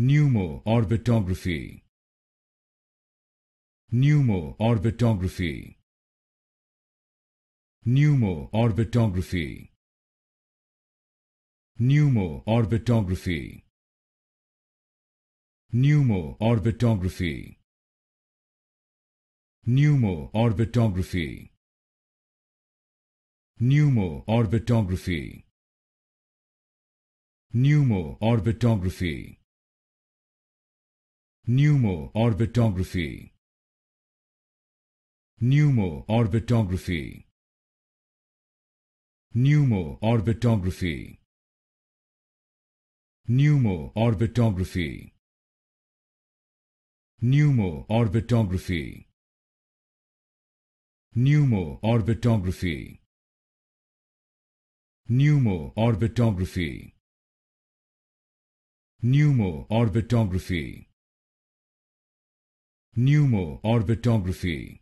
Pneumo-orbitography Pneumo-orbitography Pneumo-orbitography Pneumo-orbitography Pneumo-orbitography Pneumo-orbitography Pneumo-orbitography Pneumo-orbitography Pneumo-orbitography Pneumo-orbitography Pneumo-orbitography Pneumo-orbitography Pneumo-orbitography Pneumo-orbitography Pneumo-orbitography Pneumo-orbitography pneumo orbitography